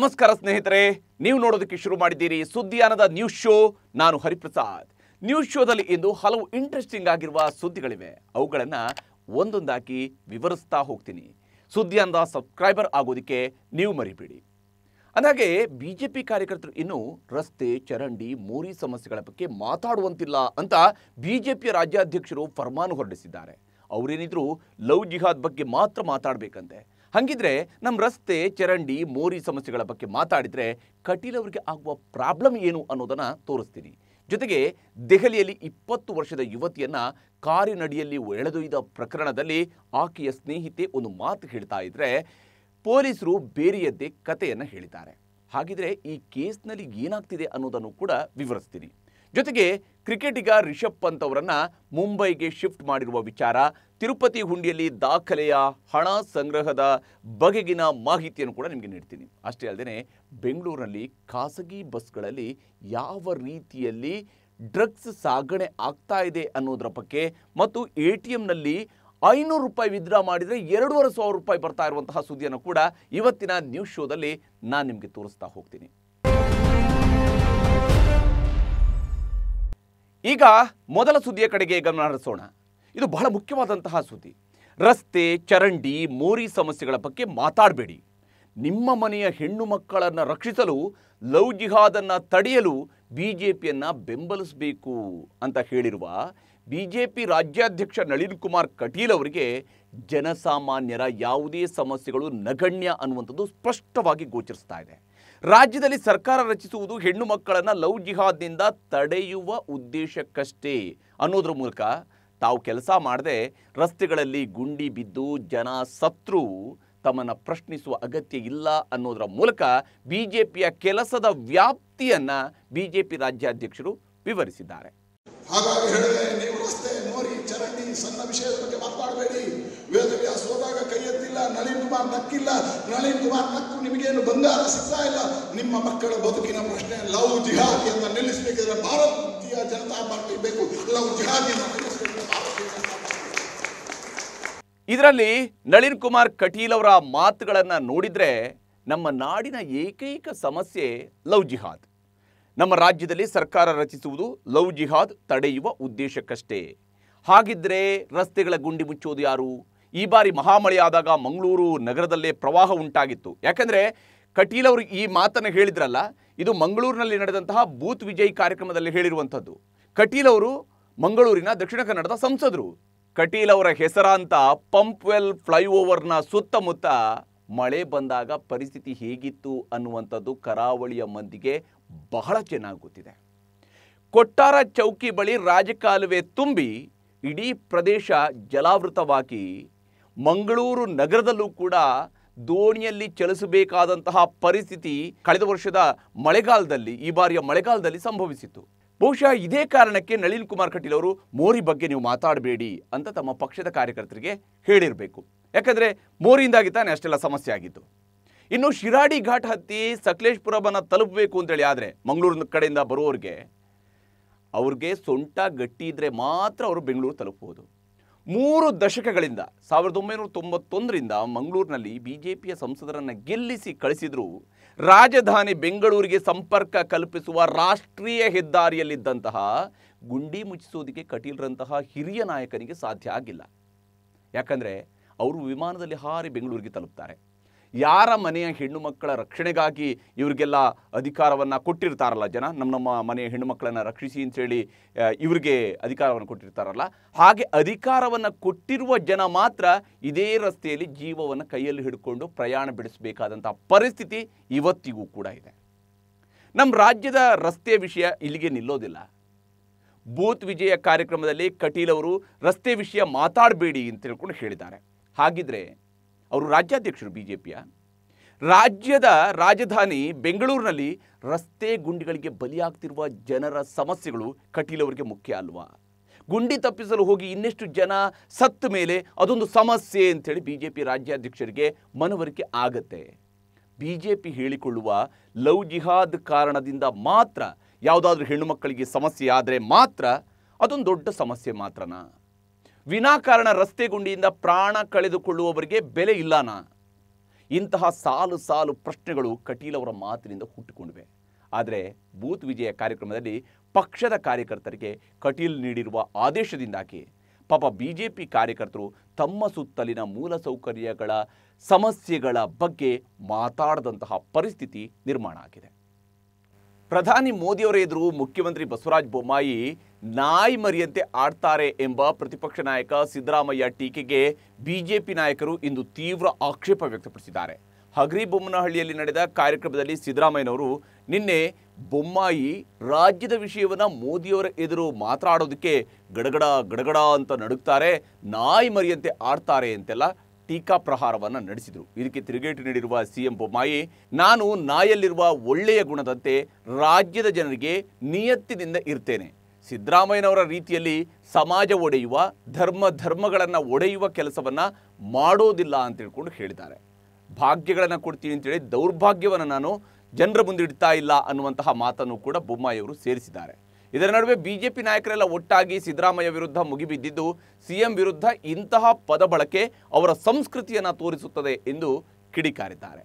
ನಮಸ್ಕಾರ ಸ್ನೇಹಿತರೆ ನೀವು ನೋಡೋದಕ್ಕೆ ಶುರು ಮಾಡಿದ್ದೀರಿ ಸುದ್ದಿಯಾನದ ನ್ಯೂಸ್ ಶೋ ನಾನು ಹರಿಪ್ರಸಾದ್ ನ್ಯೂಸ್ ಶೋದಲ್ಲಿ ಇಂದು ಹಲವು ಇಂಟ್ರೆಸ್ಟಿಂಗ್ ಆಗಿರುವ ಸುದ್ದಿಗಳಿವೆ ಅವುಗಳನ್ನು ಒಂದೊಂದಾಗಿ ವಿವರಿಸ್ತಾ ಹೋಗ್ತೀನಿ ಸುದ್ದಿಯಾನದ ಸಬ್ಸ್ಕ್ರೈಬರ್ ಆಗೋದಕ್ಕೆ ನೀವು ಮರಿಬೇಡಿ ಅಂದಾಗೆ ಬಿ ಜೆ ಪಿ ಕಾರ್ಯಕರ್ತರು ಇನ್ನೂ ರಸ್ತೆ ಚರಂಡಿ ಮೋರಿ ಸಮಸ್ಯೆಗಳ ಬಗ್ಗೆ ಮಾತಾಡುವಂತಿಲ್ಲ ಅಂತ ಬಿ ಜೆ ಪಿಯ ರಾಜ್ಯಾಧ್ಯಕ್ಷರು ಫರ್ಮಾನು ಹೊರಡಿಸಿದ್ದಾರೆ ಅವರೇನಿದ್ರು ಲವ್ ಜಿಹಾದ್ ಬಗ್ಗೆ ಮಾತ್ರ ಮಾತಾಡಬೇಕಂತೆ ಹಂಗಿದ್ರೆ ನಮ್ಮ ರಸ್ತೆ ಚರಂಡಿ ಮೋರಿ ಸಮಸ್ಯೆಗಳ ಬಗ್ಗೆ ಮಾತಾಡಿದರೆ ಕಟೀಲ್ ಅವರಿಗೆ ಆಗುವ ಪ್ರಾಬ್ಲಮ್ ಏನು ಅನ್ನೋದನ್ನು ತೋರಿಸ್ತೀನಿ ಜೊತೆಗೆ ದೆಹಲಿಯಲ್ಲಿ ಇಪ್ಪತ್ತು ವರ್ಷದ ಯುವತಿಯನ್ನು ಕಾರಿನಡಿಯಲ್ಲಿ ಎಳೆದೊಯ್ದ ಪ್ರಕರಣದಲ್ಲಿ ಆಕೆಯ ಸ್ನೇಹಿತೆ ಒಂದು ಮಾತು ಹೇಳ್ತಾ ಇದ್ದರೆ ಪೊಲೀಸರು ಬೇರೆಯದ್ದೇ ಕಥೆಯನ್ನು ಹೇಳಿದ್ದಾರೆ ಹಾಗಿದ್ರೆ ಈ ಕೇಸ್ನಲ್ಲಿ ಏನಾಗ್ತಿದೆ ಅನ್ನೋದನ್ನು ಕೂಡ ವಿವರಿಸ್ತೀನಿ ಜೊತೆಗೆ ಕ್ರಿಕೆಟಿಗ ರಿಷಬ್ ಪಂತ್ ಅವರನ್ನು ಮುಂಬೈಗೆ ಶಿಫ್ಟ್ ಮಾಡಿರುವ ವಿಚಾರ ತಿರುಪತಿ ಹುಂಡಿಯಲ್ಲಿ ದಾಖಲೆಯ ಹಣ ಸಂಗ್ರಹದ ಬಗೆಗಿನ ಮಾಹಿತಿಯನ್ನು ಕೂಡ ನಿಮಗೆ ನೀಡ್ತೀನಿ ಅಷ್ಟೇ ಅಲ್ಲದೆ ಬೆಂಗಳೂರಿನಲ್ಲಿ ಖಾಸಗಿ ಬಸ್ಗಳಲ್ಲಿ ಯಾವ ರೀತಿಯಲ್ಲಿ ಡ್ರಗ್ಸ್ ಸಾಗಣೆ ಆಗ್ತಾ ಇದೆ ಅನ್ನೋದರ ಬಗ್ಗೆ ಮತ್ತು ಎ ಟಿ ಎಮ್ನಲ್ಲಿ ಐನೂರು ರೂಪಾಯಿ ವಿದ್ರಾ ಮಾಡಿದರೆ ಎರಡೂವರೆ ಸಾವಿರ ರೂಪಾಯಿ ಬರ್ತಾ ಇರುವಂತಹ ಸುದ್ದಿಯನ್ನು ಕೂಡ ಇವತ್ತಿನ ನ್ಯೂಸ್ ಶೋದಲ್ಲಿ ನಾನು ನಿಮಗೆ ತೋರಿಸ್ತಾ ಹೋಗ್ತೀನಿ ಈಗ ಮೊದಲ ಸುದ್ದಿಯ ಕಡೆಗೆ ಗಮನ ಹರಿಸೋಣ ಇದು ಬಹಳ ಮುಖ್ಯವಾದಂತಹ ಸುದ್ದಿ ರಸ್ತೆ ಚರಂಡಿ ಮೋರಿ ಸಮಸ್ಯೆಗಳ ಬಗ್ಗೆ ಮಾತಾಡಬೇಡಿ ನಿಮ್ಮ ಮನೆಯ ಹೆಣ್ಣು ಮಕ್ಕಳನ್ನು ರಕ್ಷಿಸಲು ಲವ್ ಜಿಹಾದನ್ನು ತಡೆಯಲು ಬಿ ಜೆ ಪಿಯನ್ನು ಬೆಂಬಲಿಸಬೇಕು ಅಂತ ಹೇಳಿರುವ ಬಿ ಜೆ ಪಿ ರಾಜ್ಯಾಧ್ಯಕ್ಷ ನಳಿನ್ ಕುಮಾರ್ ಕಟೀಲ್ ಅವರಿಗೆ ಜನಸಾಮಾನ್ಯರ ಯಾವುದೇ ಸಮಸ್ಯೆಗಳು ನಗಣ್ಯ ಅನ್ನುವಂಥದ್ದು ಸ್ಪಷ್ಟವಾಗಿ ಗೋಚರಿಸ್ತಾ ಇದೆ ರಾಜ್ಯದಲ್ಲಿ ಸರ್ಕಾರ ರಚಿಸುವುದು ಹೆಣ್ಣು ಮಕ್ಕಳನ್ನು ಲವ್ ಜಿಹಾದ್ನಿಂದ ತಡೆಯುವ ಉದ್ದೇಶಕ್ಕಷ್ಟೇ ಅನ್ನೋದ್ರ ಮೂಲಕ ತಾವು ಕೆಲಸ ಮಾಡದೆ ರಸ್ತೆಗಳಲ್ಲಿ ಗುಂಡಿ ಬಿದ್ದು ಜನ ಸತ್ರು ತಮ್ಮನ್ನು ಪ್ರಶ್ನಿಸುವ ಅಗತ್ಯ ಇಲ್ಲ ಅನ್ನೋದ್ರ ಮೂಲಕ ಬಿ ಜೆ ಪಿಯ ಕೆಲಸದ ವ್ಯಾಪ್ತಿಯನ್ನು ಬಿ ಜೆ ಪಿ ರಾಜ್ಯಾಧ್ಯಕ್ಷರು ವಿವರಿಸಿದ್ದಾರೆ ಹಾಗಾಗಿ ಹೇಳಿದ್ರೆ ನೀವು ರಸ್ತೆ ನೋರಿ ಚರಂಡಿ ಸಣ್ಣ ವಿಷಯದ ಬಗ್ಗೆ ಮಾತನಾಡಬೇಡಿ ನಳಿನ್ ಕುಮಾರ್ ನಕ್ಕಿಲ್ಲ ನಳಿನ್ ಕುಮಾರ್ ನಕ್ಕು ನಿಮಗೇನು ಬಂಗಾರ ಸಿಗ್ತಾ ಇಲ್ಲ ನಿಮ್ಮ ಮಕ್ಕಳ ಬದುಕಿನ ಪ್ರಶ್ನೆ ಲವ್ ಅಂತ ನಿಲ್ಲಿಸಬೇಕಿದ್ರೆ ಭಾರತೀಯ ಜನತಾ ಪಾರ್ಟಿ ಬೇಕು ಲವ್ ಜಿಹಾದಿ ಇದರಲ್ಲಿ ನಳಿನ್ ಕುಮಾರ್ ಕಟೀಲ್ ಅವರ ಮಾತುಗಳನ್ನು ನೋಡಿದರೆ ನಮ್ಮ ನಾಡಿನ ಏಕೈಕ ಸಮಸ್ಯೆ ಲವ್ ಜಿಹಾದ್ ನಮ್ಮ ರಾಜ್ಯದಲ್ಲಿ ಸರ್ಕಾರ ರಚಿಸುವುದು ಲವ್ ಜಿಹಾದ್ ತಡೆಯುವ ಉದ್ದೇಶಕ್ಕಷ್ಟೇ ಹಾಗಿದ್ದರೆ ರಸ್ತೆಗಳ ಗುಂಡಿ ಮುಚ್ಚೋದು ಯಾರು ಈ ಬಾರಿ ಮಹಾಮಳೆಯಾದಾಗ ಮಂಗಳೂರು ನಗರದಲ್ಲೇ ಪ್ರವಾಹ ಉಂಟಾಗಿತ್ತು ಯಾಕಂದರೆ ಕಟೀಲ್ ಅವರು ಈ ಮಾತನ್ನು ಹೇಳಿದ್ರಲ್ಲ ಇದು ಮಂಗಳೂರಿನಲ್ಲಿ ನಡೆದಂತಹ ಬೂತ್ ವಿಜಯ್ ಕಾರ್ಯಕ್ರಮದಲ್ಲಿ ಹೇಳಿರುವಂಥದ್ದು ಕಟೀಲ್ ಅವರು ಮಂಗಳೂರಿನ ದಕ್ಷಿಣ ಕನ್ನಡದ ಸಂಸದರು ಕಟೀಲ್ ಅವರ ಹೆಸರಾಂತ ಪಂಪ್ವೆಲ್ ಫ್ಲೈಓವರ್ನ ಸುತ್ತಮುತ್ತ ಮಳೆ ಬಂದಾಗ ಪರಿಸ್ಥಿತಿ ಹೇಗಿತ್ತು ಅನ್ನುವಂಥದ್ದು ಕರಾವಳಿಯ ಮಂದಿಗೆ ಬಹಳ ಚೆನ್ನಾಗಿ ಗೊತ್ತಿದೆ ಕೊಟ್ಟಾರ ಚೌಕಿ ಬಳಿ ರಾಜಕಾಲುವೆ ತುಂಬಿ ಇಡೀ ಪ್ರದೇಶ ಜಲಾವೃತವಾಗಿ ಮಂಗಳೂರು ನಗರದಲ್ಲೂ ಕೂಡ ದೋಣಿಯಲ್ಲಿ ಚಲಿಸಬೇಕಾದಂತಹ ಪರಿಸ್ಥಿತಿ ಕಳೆದ ವರ್ಷದ ಮಳೆಗಾಲದಲ್ಲಿ ಈ ಬಾರಿಯ ಮಳೆಗಾಲದಲ್ಲಿ ಸಂಭವಿಸಿತ್ತು ಬಹುಶಃ ಇದೇ ಕಾರಣಕ್ಕೆ ನಳಿನ್ ಕುಮಾರ್ ಕಟೀಲ್ ಅವರು ಮೋರಿ ಬಗ್ಗೆ ನೀವು ಮಾತಾಡಬೇಡಿ ಅಂತ ತಮ್ಮ ಪಕ್ಷದ ಕಾರ್ಯಕರ್ತರಿಗೆ ಹೇಳಿರಬೇಕು ಯಾಕಂದರೆ ಮೋರಿಯಿಂದಾಗಿ ತಾನೇ ಅಷ್ಟೆಲ್ಲ ಸಮಸ್ಯೆ ಆಗಿತ್ತು ಇನ್ನು ಶಿರಾಡಿ ಘಾಟ್ ಹತ್ತಿ ಸಕಲೇಶ್ಪುರವನ್ನು ತಲುಪಬೇಕು ಅಂತೇಳಿ ಆದರೆ ಮಂಗಳೂರಿನ ಕಡೆಯಿಂದ ಬರುವವ್ರಿಗೆ ಅವ್ರಿಗೆ ಸೊಂಟ ಗಟ್ಟಿ ಇದ್ದರೆ ಮಾತ್ರ ಅವರು ಬೆಂಗಳೂರು ತಲುಪಬಹುದು ಮೂರು ದಶಕಗಳಿಂದ ಸಾವಿರದ ಒಂಬೈನೂರ ತೊಂಬತ್ತೊಂದರಿಂದ ಮಂಗಳೂರಿನಲ್ಲಿ ಬಿ ಜೆ ಪಿಯ ಸಂಸದರನ್ನು ಗೆಲ್ಲಿಸಿ ಕಳಿಸಿದರೂ ರಾಜಧಾನಿ ಬೆಂಗಳೂರಿಗೆ ಸಂಪರ್ಕ ಕಲ್ಪಿಸುವ ರಾಷ್ಟ್ರೀಯ ಹೆದ್ದಾರಿಯಲ್ಲಿದ್ದಂತಹ ಗುಂಡಿ ಮುಚ್ಚಿಸೋದಕ್ಕೆ ಕಟೀಲ್ರಂತಹ ಹಿರಿಯ ನಾಯಕನಿಗೆ ಸಾಧ್ಯ ಆಗಿಲ್ಲ ಯಾಕಂದರೆ ಅವರು ವಿಮಾನದಲ್ಲಿ ಹಾರಿ ಬೆಂಗಳೂರಿಗೆ ತಲುಪ್ತಾರೆ ಯಾರ ಮನೆಯ ಹೆಣ್ಣು ಮಕ್ಕಳ ರಕ್ಷಣೆಗಾಗಿ ಇವರಿಗೆಲ್ಲ ಅಧಿಕಾರವನ್ನು ಕೊಟ್ಟಿರ್ತಾರಲ್ಲ ಜನ ನಮ್ಮ ನಮ್ಮ ಮನೆಯ ಹೆಣ್ಣು ಮಕ್ಕಳನ್ನು ರಕ್ಷಿಸಿ ಅಂತೇಳಿ ಇವ್ರಿಗೆ ಅಧಿಕಾರವನ್ನು ಕೊಟ್ಟಿರ್ತಾರಲ್ಲ ಹಾಗೆ ಅಧಿಕಾರವನ್ನು ಕೊಟ್ಟಿರುವ ಜನ ಮಾತ್ರ ಇದೇ ರಸ್ತೆಯಲ್ಲಿ ಜೀವವನ್ನು ಕೈಯಲ್ಲಿ ಹಿಡ್ಕೊಂಡು ಪ್ರಯಾಣ ಬಿಡಿಸಬೇಕಾದಂಥ ಪರಿಸ್ಥಿತಿ ಇವತ್ತಿಗೂ ಕೂಡ ಇದೆ ನಮ್ಮ ರಾಜ್ಯದ ರಸ್ತೆ ವಿಷಯ ಇಲ್ಲಿಗೆ ನಿಲ್ಲೋದಿಲ್ಲ ಬೂತ್ ವಿಜಯ ಕಾರ್ಯಕ್ರಮದಲ್ಲಿ ಕಟೀಲ್ ಅವರು ರಸ್ತೆ ವಿಷಯ ಮಾತಾಡಬೇಡಿ ಅಂತ ಹೇಳ್ಕೊಂಡು ಹೇಳಿದ್ದಾರೆ ಹಾಗಿದ್ರೆ ಅವರು ರಾಜ್ಯಾಧ್ಯಕ್ಷರು ಬಿ ಜೆ ಪಿಯ ರಾಜ್ಯದ ರಾಜಧಾನಿ ಬೆಂಗಳೂರಿನಲ್ಲಿ ರಸ್ತೆ ಗುಂಡಿಗಳಿಗೆ ಬಲಿಯಾಗ್ತಿರುವ ಜನರ ಸಮಸ್ಯೆಗಳು ಕಟೀಲವರಿಗೆ ಮುಖ್ಯ ಅಲ್ವಾ ಗುಂಡಿ ತಪ್ಪಿಸಲು ಹೋಗಿ ಇನ್ನೆಷ್ಟು ಜನ ಸತ್ತ ಮೇಲೆ ಅದೊಂದು ಸಮಸ್ಯೆ ಅಂಥೇಳಿ ಬಿ ಜೆ ಪಿ ರಾಜ್ಯಾಧ್ಯಕ್ಷರಿಗೆ ಮನವರಿಕೆ ಆಗತ್ತೆ ಬಿ ಜೆ ಪಿ ಹೇಳಿಕೊಳ್ಳುವ ಲವ್ ಜಿಹಾದ್ ಕಾರಣದಿಂದ ಮಾತ್ರ ಯಾವುದಾದ್ರೂ ಹೆಣ್ಣು ಮಕ್ಕಳಿಗೆ ಸಮಸ್ಯೆ ಆದರೆ ಮಾತ್ರ ಅದೊಂದು ದೊಡ್ಡ ಸಮಸ್ಯೆ ಮಾತ್ರನಾ ವಿನಾಕಾರಣ ರಸ್ತೆ ಗುಂಡಿಯಿಂದ ಪ್ರಾಣ ಕಳೆದುಕೊಳ್ಳುವವರಿಗೆ ಬೆಲೆ ಇಲ್ಲನಾ ಇಂತಹ ಸಾಲು ಸಾಲು ಪ್ರಶ್ನೆಗಳು ಕಟೀಲವರ ಮಾತಿನಿಂದ ಹುಟ್ಟಿಕೊಂಡಿವೆ ಆದರೆ ಬೂತ್ ವಿಜಯ ಕಾರ್ಯಕ್ರಮದಲ್ಲಿ ಪಕ್ಷದ ಕಾರ್ಯಕರ್ತರಿಗೆ ಕಟೀಲ್ ನೀಡಿರುವ ಆದೇಶದಿಂದಾಗಿ ಪಾಪ ಬಿ ಜೆ ಪಿ ಕಾರ್ಯಕರ್ತರು ತಮ್ಮ ಸುತ್ತಲಿನ ಮೂಲಸೌಕರ್ಯಗಳ ಸಮಸ್ಯೆಗಳ ಬಗ್ಗೆ ಮಾತಾಡದಂತಹ ಪರಿಸ್ಥಿತಿ ನಿರ್ಮಾಣ ಆಗಿದೆ ಪ್ರಧಾನಿ ಮೋದಿಯವರ ಎದುರು ಮುಖ್ಯಮಂತ್ರಿ ಬಸವರಾಜ ಬೊಮ್ಮಾಯಿ ನಾಯಿ ಮರಿಯಂತೆ ಆಡ್ತಾರೆ ಎಂಬ ಪ್ರತಿಪಕ್ಷ ನಾಯಕ ಸಿದ್ದರಾಮಯ್ಯ ಟೀಕೆಗೆ ಬಿಜೆಪಿ ನಾಯಕರು ಇಂದು ತೀವ್ರ ಆಕ್ಷೇಪ ವ್ಯಕ್ತಪಡಿಸಿದ್ದಾರೆ ಹಗರಿ ಬೊಮ್ಮನಹಳ್ಳಿಯಲ್ಲಿ ನಡೆದ ಕಾರ್ಯಕ್ರಮದಲ್ಲಿ ಸಿದ್ದರಾಮಯ್ಯನವರು ನಿನ್ನೆ ಬೊಮ್ಮಾಯಿ ರಾಜ್ಯದ ವಿಷಯವನ್ನು ಮೋದಿಯವರ ಎದುರು ಮಾತಾಡೋದಕ್ಕೆ ಗಡಗಡ ಗಡಗಡ ಅಂತ ನಡುಕ್ತಾರೆ ನಾಯಿ ಮರಿಯಂತೆ ಆಡ್ತಾರೆ ಅಂತೆಲ್ಲ ಟೀಕಾ ಪ್ರಹಾರವನ್ನು ನಡೆಸಿದರು ಇದಕ್ಕೆ ತಿರುಗೇಟು ನೀಡಿರುವ ಸಿಎಂ ಬೊಮ್ಮಾಯಿ ನಾನು ನಾಯಲ್ಲಿರುವ ಒಳ್ಳೆಯ ಗುಣದಂತೆ ರಾಜ್ಯದ ಜನರಿಗೆ ನಿಯತ್ತಿನಿಂದ ಇರ್ತೇನೆ ಸಿದ್ದರಾಮಯ್ಯನವರ ರೀತಿಯಲ್ಲಿ ಸಮಾಜ ಒಡೆಯುವ ಧರ್ಮ ಧರ್ಮಗಳನ್ನು ಒಡೆಯುವ ಕೆಲಸವನ್ನು ಮಾಡೋದಿಲ್ಲ ಅಂತ ಹೇಳ್ಕೊಂಡು ಹೇಳಿದ್ದಾರೆ ಭಾಗ್ಯಗಳನ್ನು ಕೊಡ್ತೀನಿ ಅಂತೇಳಿ ದೌರ್ಭಾಗ್ಯವನ್ನು ನಾನು ಜನರ ಮುಂದಿಡ್ತಾ ಇಲ್ಲ ಅನ್ನುವಂತಹ ಮಾತನ್ನು ಕೂಡ ಬೊಮ್ಮಾಯಿಯವರು ಸೇರಿಸಿದ್ದಾರೆ ಇದರ ನಡುವೆ ಬಿ ಜೆ ಪಿ ನಾಯಕರೆಲ್ಲ ಒಟ್ಟಾಗಿ ಸಿದ್ದರಾಮಯ್ಯ ವಿರುದ್ಧ ಮುಗಿಬಿದ್ದಿದ್ದು ಸಿಎಂ ವಿರುದ್ಧ ಇಂತಹ ಪದ ಬಳಕೆ ಅವರ ಸಂಸ್ಕೃತಿಯನ್ನು ತೋರಿಸುತ್ತದೆ ಎಂದು ಕಿಡಿಕಾರಿದ್ದಾರೆ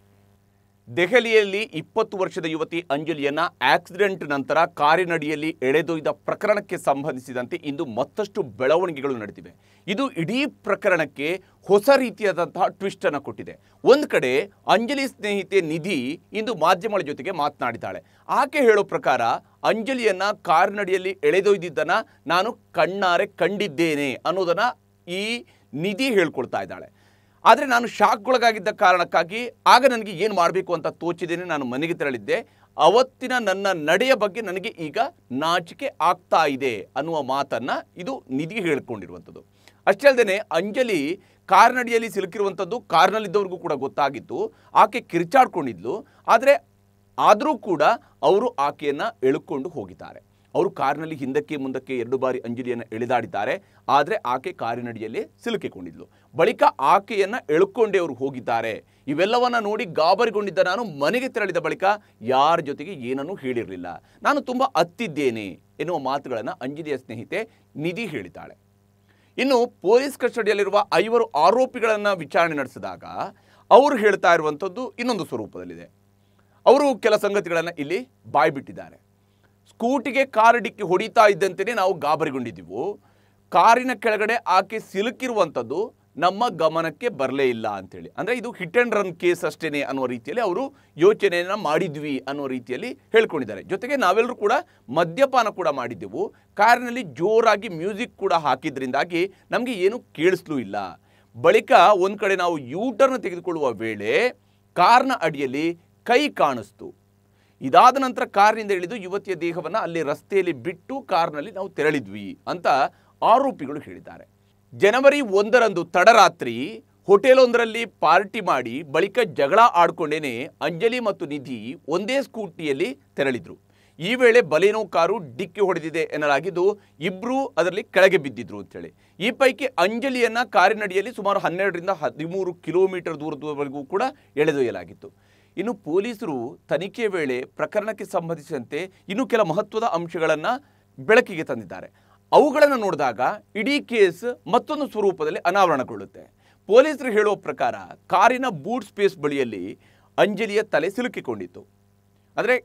ದೆಹಲಿಯಲ್ಲಿ ಇಪ್ಪತ್ತು ವರ್ಷದ ಯುವತಿ ಅಂಜಲಿಯನ್ನ ಆಕ್ಸಿಡೆಂಟ್ ನಂತರ ಕಾರಿನಡಿಯಲ್ಲಿ ಎಳೆದೊಯ್ದ ಪ್ರಕರಣಕ್ಕೆ ಸಂಬಂಧಿಸಿದಂತೆ ಇಂದು ಮತ್ತಷ್ಟು ಬೆಳವಣಿಗೆಗಳು ನಡೆದಿವೆ ಇದು ಇಡೀ ಪ್ರಕರಣಕ್ಕೆ ಹೊಸ ರೀತಿಯಾದಂತಹ ಟ್ವಿಸ್ಟ್ ಅನ್ನು ಕೊಟ್ಟಿದೆ ಒಂದು ಕಡೆ ಅಂಜಲಿ ಸ್ನೇಹಿತೆ ನಿಧಿ ಇಂದು ಮಾಧ್ಯಮಗಳ ಜೊತೆಗೆ ಮಾತನಾಡಿದ್ದಾಳೆ ಆಕೆ ಹೇಳೋ ಪ್ರಕಾರ ಅಂಜಲಿಯನ್ನ ಕಾರಿನಡಿಯಲ್ಲಿ ಎಳೆದೊಯ್ದಿದ್ದನ್ನ ನಾನು ಕಣ್ಣಾರೆ ಕಂಡಿದ್ದೇನೆ ಅನ್ನೋದನ್ನ ಈ ನಿಧಿ ಹೇಳ್ಕೊಳ್ತಾ ಇದ್ದಾಳೆ ಆದರೆ ನಾನು ಶಾಕ್ಗೊಳಗಾಗಿದ್ದ ಕಾರಣಕ್ಕಾಗಿ ಆಗ ನನಗೆ ಏನು ಮಾಡಬೇಕು ಅಂತ ತೋಚಿದ್ದೇನೆ ನಾನು ಮನೆಗೆ ತೆರಳಿದ್ದೆ ಅವತ್ತಿನ ನನ್ನ ನಡೆಯ ಬಗ್ಗೆ ನನಗೆ ಈಗ ನಾಚಿಕೆ ಆಗ್ತಾ ಇದೆ ಅನ್ನುವ ಮಾತನ್ನು ಇದು ನಿಧಿಗೆ ಹೇಳ್ಕೊಂಡಿರುವಂಥದ್ದು ಅಷ್ಟೇ ಅಲ್ಲದೆ ಅಂಜಲಿ ಕಾರ್ನಡಿಯಲ್ಲಿ ಸಿಲುಕಿರುವಂಥದ್ದು ಕಾರ್ನಲ್ಲಿದ್ದವ್ರಿಗೂ ಕೂಡ ಗೊತ್ತಾಗಿತ್ತು ಆಕೆ ಕಿರಿಚಾಡ್ಕೊಂಡಿದ್ಲು ಆದರೆ ಆದರೂ ಕೂಡ ಅವರು ಆಕೆಯನ್ನು ಎಳ್ಕೊಂಡು ಹೋಗಿದ್ದಾರೆ ಅವರು ಕಾರಿನಲ್ಲಿ ಹಿಂದಕ್ಕೆ ಮುಂದಕ್ಕೆ ಎರಡು ಬಾರಿ ಅಂಜಲಿಯನ್ನು ಎಳೆದಾಡಿದ್ದಾರೆ ಆದರೆ ಆಕೆ ಕಾರಿನಡಿಯಲ್ಲಿ ಸಿಲುಕಿಕೊಂಡಿದ್ಲು ಬಳಿಕ ಆಕೆಯನ್ನು ಎಳ್ಕೊಂಡೇ ಅವರು ಹೋಗಿದ್ದಾರೆ ಇವೆಲ್ಲವನ್ನ ನೋಡಿ ಗಾಬರಿಗೊಂಡಿದ್ದ ನಾನು ಮನೆಗೆ ತೆರಳಿದ ಬಳಿಕ ಯಾರ ಜೊತೆಗೆ ಏನನ್ನೂ ಹೇಳಿರಲಿಲ್ಲ ನಾನು ತುಂಬ ಅತ್ತಿದ್ದೇನೆ ಎನ್ನುವ ಮಾತುಗಳನ್ನು ಅಂಜಲಿಯ ಸ್ನೇಹಿತೆ ನಿಧಿ ಹೇಳಿದ್ದಾಳೆ ಇನ್ನು ಪೊಲೀಸ್ ಕಸ್ಟಡಿಯಲ್ಲಿರುವ ಐವರು ಆರೋಪಿಗಳನ್ನು ವಿಚಾರಣೆ ನಡೆಸಿದಾಗ ಅವರು ಹೇಳ್ತಾ ಇರುವಂಥದ್ದು ಇನ್ನೊಂದು ಸ್ವರೂಪದಲ್ಲಿದೆ ಅವರು ಕೆಲ ಸಂಗತಿಗಳನ್ನು ಇಲ್ಲಿ ಬಾಯ್ಬಿಟ್ಟಿದ್ದಾರೆ ಸ್ಕೂಟಿಗೆ ಕಾರ್ ಡಿಕ್ಕಿ ಹೊಡಿತಾ ಇದ್ದಂತೆಯೇ ನಾವು ಗಾಬರಿಗೊಂಡಿದ್ದೆವು ಕಾರಿನ ಕೆಳಗಡೆ ಆಕೆ ಸಿಲುಕಿರುವಂಥದ್ದು ನಮ್ಮ ಗಮನಕ್ಕೆ ಬರಲೇ ಇಲ್ಲ ಅಂಥೇಳಿ ಅಂದರೆ ಇದು ಹಿಟ್ ಆ್ಯಂಡ್ ರನ್ ಕೇಸ್ ಅಷ್ಟೇ ಅನ್ನೋ ರೀತಿಯಲ್ಲಿ ಅವರು ಯೋಚನೆಯನ್ನು ಮಾಡಿದ್ವಿ ಅನ್ನೋ ರೀತಿಯಲ್ಲಿ ಹೇಳ್ಕೊಂಡಿದ್ದಾರೆ ಜೊತೆಗೆ ನಾವೆಲ್ಲರೂ ಕೂಡ ಮದ್ಯಪಾನ ಕೂಡ ಮಾಡಿದ್ದೆವು ಕಾರಿನಲ್ಲಿ ಜೋರಾಗಿ ಮ್ಯೂಸಿಕ್ ಕೂಡ ಹಾಕಿದ್ರಿಂದಾಗಿ ನಮಗೆ ಏನೂ ಕೇಳಿಸ್ಲೂ ಇಲ್ಲ ಬಳಿಕ ಒಂದು ಕಡೆ ನಾವು ಯೂಟರ್ನ ತೆಗೆದುಕೊಳ್ಳುವ ವೇಳೆ ಕಾರ್ನ ಅಡಿಯಲ್ಲಿ ಕೈ ಕಾಣಿಸ್ತು ಇದಾದ ನಂತರ ಕಾರಿನಿಂದ ಇಳಿದು ಯುವತಿಯ ದೇಹವನ್ನು ಅಲ್ಲಿ ರಸ್ತೆಯಲ್ಲಿ ಬಿಟ್ಟು ಕಾರ್ನಲ್ಲಿ ನಾವು ತೆರಳಿದ್ವಿ ಅಂತ ಆರೋಪಿಗಳು ಹೇಳಿದ್ದಾರೆ ಜನವರಿ ಒಂದರಂದು ತಡರಾತ್ರಿ ಹೋಟೆಲೊಂದರಲ್ಲಿ ಪಾರ್ಟಿ ಮಾಡಿ ಬಳಿಕ ಜಗಳ ಆಡ್ಕೊಂಡೇನೆ ಅಂಜಲಿ ಮತ್ತು ನಿಧಿ ಒಂದೇ ಸ್ಕೂಟಿಯಲ್ಲಿ ತೆರಳಿದ್ರು ಈ ವೇಳೆ ಬಲೇನೋ ಕಾರು ಡಿಕ್ಕಿ ಹೊಡೆದಿದೆ ಎನ್ನಲಾಗಿದ್ದು ಇಬ್ಬರೂ ಅದರಲ್ಲಿ ಕೆಳಗೆ ಬಿದ್ದಿದ್ರು ಅಂತೇಳಿ ಈ ಪೈಕಿ ಅಂಜಲಿಯನ್ನು ಕಾರಿನಡಿಯಲ್ಲಿ ಸುಮಾರು ಹನ್ನೆರಡರಿಂದ ಹದಿಮೂರು ಕಿಲೋಮೀಟರ್ ದೂರದವರೆಗೂ ಕೂಡ ಎಳೆದೊಯ್ಯಲಾಗಿತ್ತು ಇನ್ನು ಪೊಲೀಸರು ತನಿಖೆ ವೇಳೆ ಪ್ರಕರಣಕ್ಕೆ ಸಂಬಂಧಿಸಿದಂತೆ ಇನ್ನೂ ಕೆಲ ಮಹತ್ವದ ಅಂಶಗಳನ್ನು ಬೆಳಕಿಗೆ ತಂದಿದ್ದಾರೆ ಅವುಗಳನ್ನು ನೋಡಿದಾಗ ಇಡೀ ಕೇಸ್ ಮತ್ತೊಂದು ಸ್ವರೂಪದಲ್ಲಿ ಅನಾವರಣಗೊಳ್ಳುತ್ತೆ ಪೊಲೀಸರು ಹೇಳುವ ಪ್ರಕಾರ ಕಾರಿನ ಬೂಟ್ ಸ್ಪೇಸ್ ಬಳಿಯಲ್ಲಿ ಅಂಜಲಿಯ ತಲೆ ಸಿಲುಕಿಕೊಂಡಿತ್ತು ಆದರೆ